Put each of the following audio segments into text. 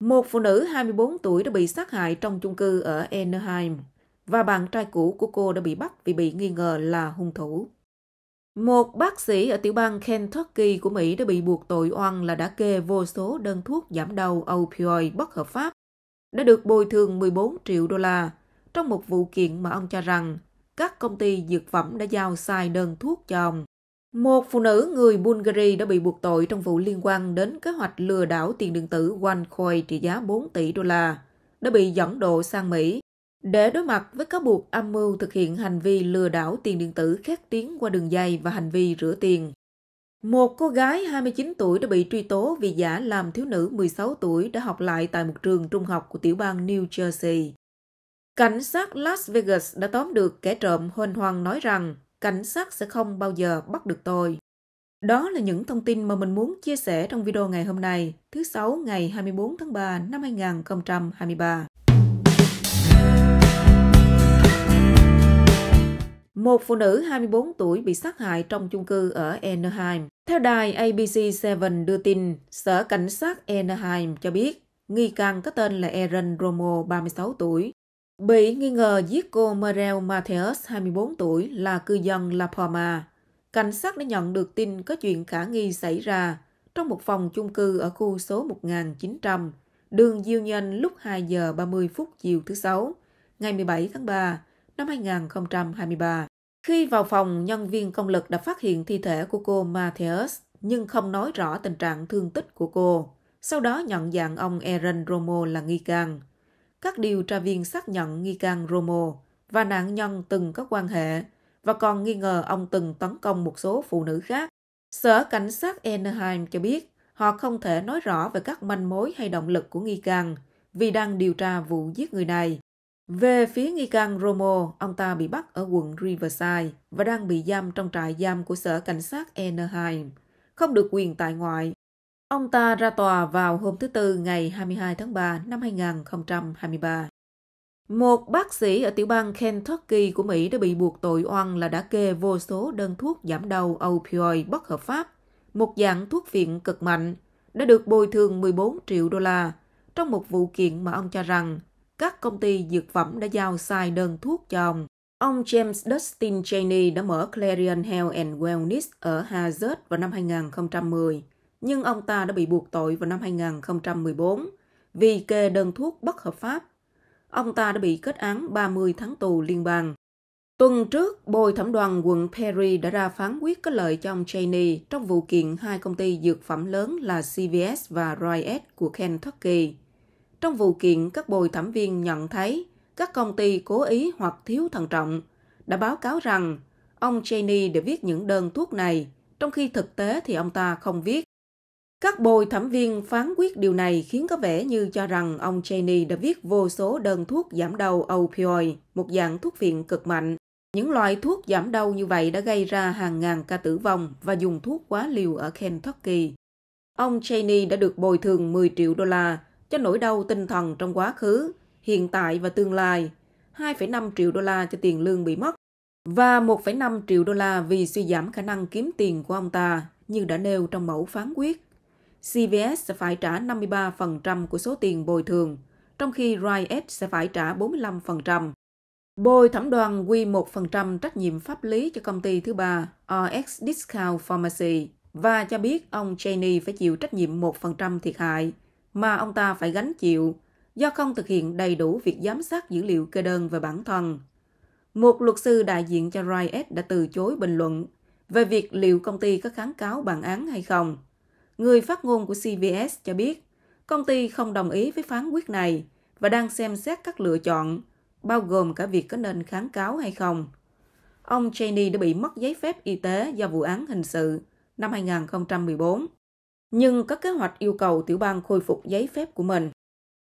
Một phụ nữ 24 tuổi đã bị sát hại trong chung cư ở Anaheim và bạn trai cũ của cô đã bị bắt vì bị nghi ngờ là hung thủ. Một bác sĩ ở tiểu bang Kentucky của Mỹ đã bị buộc tội oan là đã kê vô số đơn thuốc giảm đau opioid bất hợp pháp, đã được bồi thường 14 triệu đô la trong một vụ kiện mà ông cho rằng các công ty dược phẩm đã giao sai đơn thuốc cho ông. Một phụ nữ người Bulgaria đã bị buộc tội trong vụ liên quan đến kế hoạch lừa đảo tiền điện tử OneCoin trị giá 4 tỷ đô la, đã bị dẫn độ sang Mỹ để đối mặt với cáo buộc âm mưu thực hiện hành vi lừa đảo tiền điện tử khét tiếng qua đường dây và hành vi rửa tiền. Một cô gái 29 tuổi đã bị truy tố vì giả làm thiếu nữ 16 tuổi đã học lại tại một trường trung học của tiểu bang New Jersey. Cảnh sát Las Vegas đã tóm được kẻ trộm huênh hoàng nói rằng cảnh sát sẽ không bao giờ bắt được tôi. Đó là những thông tin mà mình muốn chia sẻ trong video ngày hôm nay, thứ Sáu ngày 24 tháng 3 năm 2023. Một phụ nữ 24 tuổi bị sát hại trong chung cư ở Anaheim. Theo đài ABC7 đưa tin, Sở Cảnh sát Anaheim cho biết nghi can có tên là Aaron Romo, 36 tuổi, Bị nghi ngờ giết cô Merel Matheus, 24 tuổi, là cư dân La Palma. Cảnh sát đã nhận được tin có chuyện khả nghi xảy ra trong một phòng chung cư ở khu số 1900, đường Diêu Nhân lúc 2 giờ 30 phút chiều thứ Sáu, ngày 17 tháng 3 năm 2023. Khi vào phòng, nhân viên công lực đã phát hiện thi thể của cô Matheus nhưng không nói rõ tình trạng thương tích của cô. Sau đó nhận dạng ông Aaron Romo là nghi can các điều tra viên xác nhận nghi can Romo và nạn nhân từng có quan hệ và còn nghi ngờ ông từng tấn công một số phụ nữ khác. Sở Cảnh sát Anaheim cho biết họ không thể nói rõ về các manh mối hay động lực của nghi can vì đang điều tra vụ giết người này. Về phía nghi can Romo, ông ta bị bắt ở quận Riverside và đang bị giam trong trại giam của sở cảnh sát Anaheim, không được quyền tại ngoại Ông ta ra tòa vào hôm thứ Tư ngày 22 tháng 3 năm 2023. Một bác sĩ ở tiểu bang Kentucky của Mỹ đã bị buộc tội oan là đã kê vô số đơn thuốc giảm đau opioid bất hợp pháp, một dạng thuốc phiện cực mạnh, đã được bồi thường 14 triệu đô la trong một vụ kiện mà ông cho rằng các công ty dược phẩm đã giao sai đơn thuốc cho ông. Ông James Dustin Cheney đã mở Clarion Health and Wellness ở Hazard vào năm 2010 nhưng ông ta đã bị buộc tội vào năm 2014 vì kê đơn thuốc bất hợp pháp. Ông ta đã bị kết án 30 tháng tù liên bang. Tuần trước, bồi thẩm đoàn quận Perry đã ra phán quyết có lợi cho ông Cheney trong vụ kiện hai công ty dược phẩm lớn là CVS và Riot của Kentucky. Trong vụ kiện, các bồi thẩm viên nhận thấy các công ty cố ý hoặc thiếu thận trọng đã báo cáo rằng ông Cheney đã viết những đơn thuốc này, trong khi thực tế thì ông ta không viết. Các bồi thẩm viên phán quyết điều này khiến có vẻ như cho rằng ông Cheney đã viết vô số đơn thuốc giảm đau opioid, một dạng thuốc viện cực mạnh. Những loại thuốc giảm đau như vậy đã gây ra hàng ngàn ca tử vong và dùng thuốc quá liều ở Kentucky. Ông Cheney đã được bồi thường 10 triệu đô la cho nỗi đau tinh thần trong quá khứ, hiện tại và tương lai, 2,5 triệu đô la cho tiền lương bị mất và 1,5 triệu đô la vì suy giảm khả năng kiếm tiền của ông ta như đã nêu trong mẫu phán quyết. CVS sẽ phải trả 53% của số tiền bồi thường, trong khi Rite Aid sẽ phải trả 45%. Bồi thẩm đoàn quy 1% trách nhiệm pháp lý cho công ty thứ ba RX Discount Pharmacy và cho biết ông Cheney phải chịu trách nhiệm 1% thiệt hại mà ông ta phải gánh chịu do không thực hiện đầy đủ việc giám sát dữ liệu kê đơn về bản thân. Một luật sư đại diện cho Rite Aid đã từ chối bình luận về việc liệu công ty có kháng cáo bản án hay không. Người phát ngôn của CVS cho biết, công ty không đồng ý với phán quyết này và đang xem xét các lựa chọn, bao gồm cả việc có nên kháng cáo hay không. Ông Cheney đã bị mất giấy phép y tế do vụ án hình sự năm 2014, nhưng có kế hoạch yêu cầu tiểu bang khôi phục giấy phép của mình.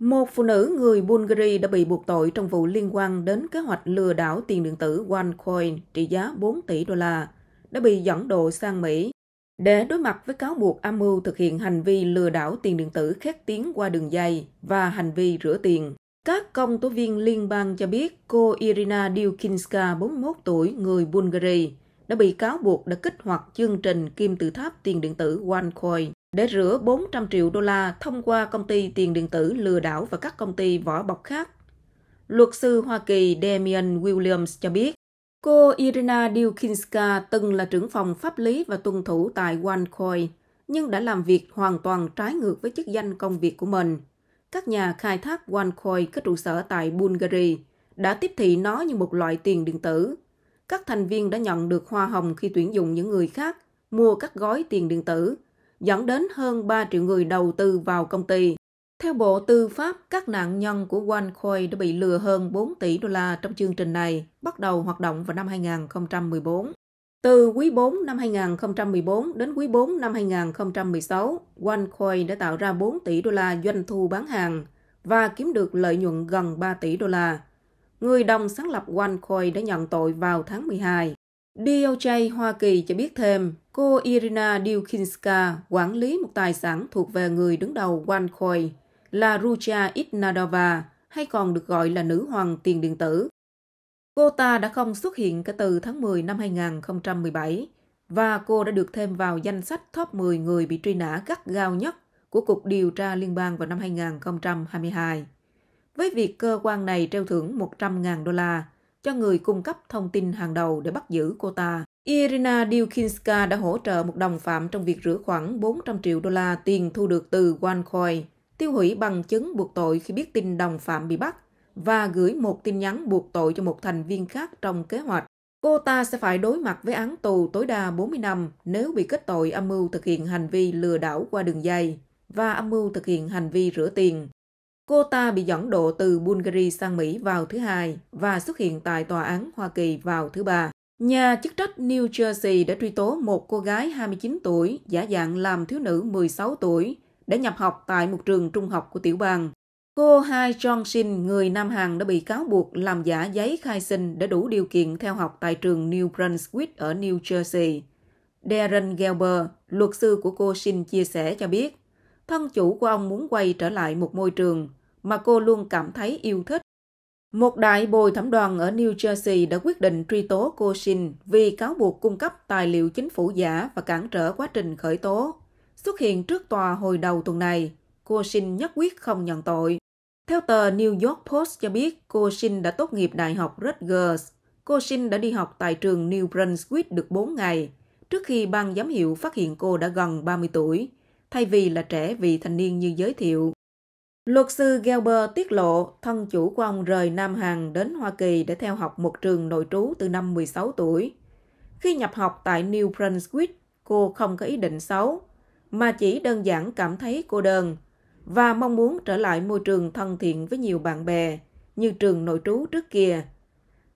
Một phụ nữ người Bulgaria đã bị buộc tội trong vụ liên quan đến kế hoạch lừa đảo tiền điện tử OneCoin trị giá 4 tỷ đô la, đã bị dẫn độ sang Mỹ để đối mặt với cáo buộc âm mưu thực hiện hành vi lừa đảo tiền điện tử khét tiếng qua đường dây và hành vi rửa tiền. Các công tố viên liên bang cho biết cô Irina Dilkinska, 41 tuổi, người Bulgaria, đã bị cáo buộc đã kích hoạt chương trình kim tự tháp tiền điện tử OneCoin để rửa 400 triệu đô la thông qua công ty tiền điện tử lừa đảo và các công ty vỏ bọc khác. Luật sư Hoa Kỳ Damian Williams cho biết Cô Irina Dilkinska từng là trưởng phòng pháp lý và tuân thủ tại OneCoin, nhưng đã làm việc hoàn toàn trái ngược với chức danh công việc của mình. Các nhà khai thác OneCoin có trụ sở tại Bulgaria đã tiếp thị nó như một loại tiền điện tử. Các thành viên đã nhận được hoa hồng khi tuyển dụng những người khác mua các gói tiền điện tử, dẫn đến hơn 3 triệu người đầu tư vào công ty. Theo Bộ Tư pháp, các nạn nhân của OneCoin đã bị lừa hơn 4 tỷ đô la trong chương trình này, bắt đầu hoạt động vào năm 2014. Từ quý 4 năm 2014 đến quý 4 năm 2016, OneCoin đã tạo ra 4 tỷ đô la doanh thu bán hàng và kiếm được lợi nhuận gần 3 tỷ đô la. Người đồng sáng lập OneCoin đã nhận tội vào tháng 12. DOJ Hoa Kỳ cho biết thêm, cô Irina Dilkinska quản lý một tài sản thuộc về người đứng đầu OneCoin là Rucha Itnadova, hay còn được gọi là nữ hoàng tiền điện tử. Cô ta đã không xuất hiện kể từ tháng 10 năm 2017 và cô đã được thêm vào danh sách top 10 người bị truy nã gắt gao nhất của Cục Điều tra Liên bang vào năm 2022. Với việc cơ quan này treo thưởng 100.000 đô la cho người cung cấp thông tin hàng đầu để bắt giữ cô ta, Irina Dilkinska đã hỗ trợ một đồng phạm trong việc rửa khoảng 400 triệu đô la tiền thu được từ OneCoin, tiêu hủy bằng chứng buộc tội khi biết tin đồng phạm bị bắt và gửi một tin nhắn buộc tội cho một thành viên khác trong kế hoạch. Cô ta sẽ phải đối mặt với án tù tối đa 40 năm nếu bị kết tội âm mưu thực hiện hành vi lừa đảo qua đường dây và âm mưu thực hiện hành vi rửa tiền. Cô ta bị dẫn độ từ Bulgaria sang Mỹ vào thứ hai và xuất hiện tại tòa án Hoa Kỳ vào thứ ba. Nhà chức trách New Jersey đã truy tố một cô gái 29 tuổi giả dạng làm thiếu nữ 16 tuổi để nhập học tại một trường trung học của tiểu bang. Cô Hai Jong Shin, người Nam Hàn đã bị cáo buộc làm giả giấy khai sinh để đủ điều kiện theo học tại trường New Brunswick ở New Jersey. Darren Gelber, luật sư của cô Shin chia sẻ cho biết, thân chủ của ông muốn quay trở lại một môi trường mà cô luôn cảm thấy yêu thích. Một đại bồi thẩm đoàn ở New Jersey đã quyết định truy tố cô Shin vì cáo buộc cung cấp tài liệu chính phủ giả và cản trở quá trình khởi tố xuất hiện trước tòa hồi đầu tuần này. Cô Shin nhất quyết không nhận tội. Theo tờ New York Post cho biết, cô Shin đã tốt nghiệp Đại học Rutgers. Cô Shin đã đi học tại trường New Brunswick được 4 ngày, trước khi ban giám hiệu phát hiện cô đã gần 30 tuổi, thay vì là trẻ vị thành niên như giới thiệu. Luật sư Gelber tiết lộ thân chủ của ông rời Nam Hàn đến Hoa Kỳ để theo học một trường nội trú từ năm 16 tuổi. Khi nhập học tại New Brunswick, cô không có ý định xấu, mà chỉ đơn giản cảm thấy cô đơn và mong muốn trở lại môi trường thân thiện với nhiều bạn bè như trường nội trú trước kia.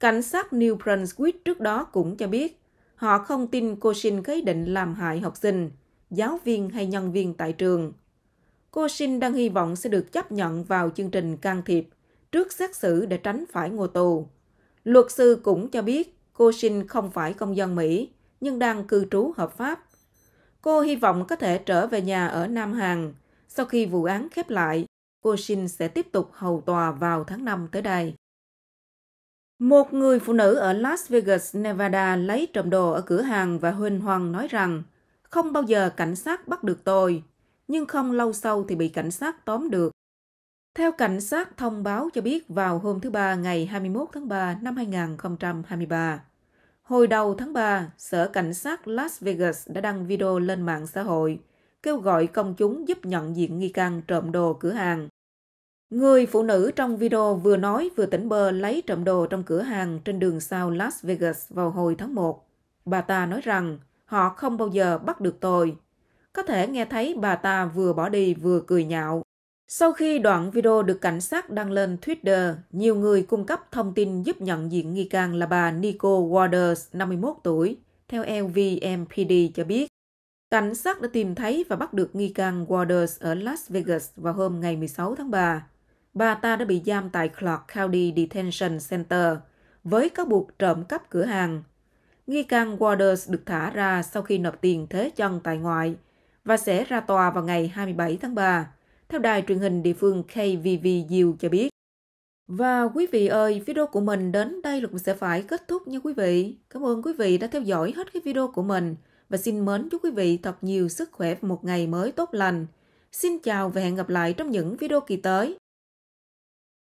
Cảnh sát New Brunswick trước đó cũng cho biết họ không tin cô Shin có ý định làm hại học sinh, giáo viên hay nhân viên tại trường. Cô Shin đang hy vọng sẽ được chấp nhận vào chương trình can thiệp trước xét xử để tránh phải ngồi tù. Luật sư cũng cho biết cô Shin không phải công dân Mỹ nhưng đang cư trú hợp pháp Cô hy vọng có thể trở về nhà ở Nam Hàn. Sau khi vụ án khép lại, cô Shin sẽ tiếp tục hầu tòa vào tháng 5 tới đây. Một người phụ nữ ở Las Vegas, Nevada lấy trộm đồ ở cửa hàng và huỳnh hoàng nói rằng không bao giờ cảnh sát bắt được tôi, nhưng không lâu sau thì bị cảnh sát tóm được. Theo cảnh sát thông báo cho biết vào hôm thứ Ba ngày 21 tháng 3 năm 2023, Hồi đầu tháng 3, Sở Cảnh sát Las Vegas đã đăng video lên mạng xã hội kêu gọi công chúng giúp nhận diện nghi can trộm đồ cửa hàng. Người phụ nữ trong video vừa nói vừa tỉnh bơ lấy trộm đồ trong cửa hàng trên đường sao Las Vegas vào hồi tháng 1. Bà ta nói rằng họ không bao giờ bắt được tôi. Có thể nghe thấy bà ta vừa bỏ đi vừa cười nhạo. Sau khi đoạn video được cảnh sát đăng lên Twitter, nhiều người cung cấp thông tin giúp nhận diện nghi can là bà Nico Waters, 51 tuổi, theo LVMPD cho biết. Cảnh sát đã tìm thấy và bắt được nghi can Waters ở Las Vegas vào hôm ngày 16 tháng 3. Bà ta đã bị giam tại Clark County Detention Center với cáo buộc trộm cắp cửa hàng. Nghi can Waters được thả ra sau khi nộp tiền thế chân tại ngoại và sẽ ra tòa vào ngày 27 tháng 3 theo đài truyền hình địa phương KVVU cho biết. Và quý vị ơi, video của mình đến đây là cũng sẽ phải kết thúc nha quý vị. Cảm ơn quý vị đã theo dõi hết cái video của mình và xin mến chúc quý vị thật nhiều sức khỏe và một ngày mới tốt lành. Xin chào và hẹn gặp lại trong những video kỳ tới.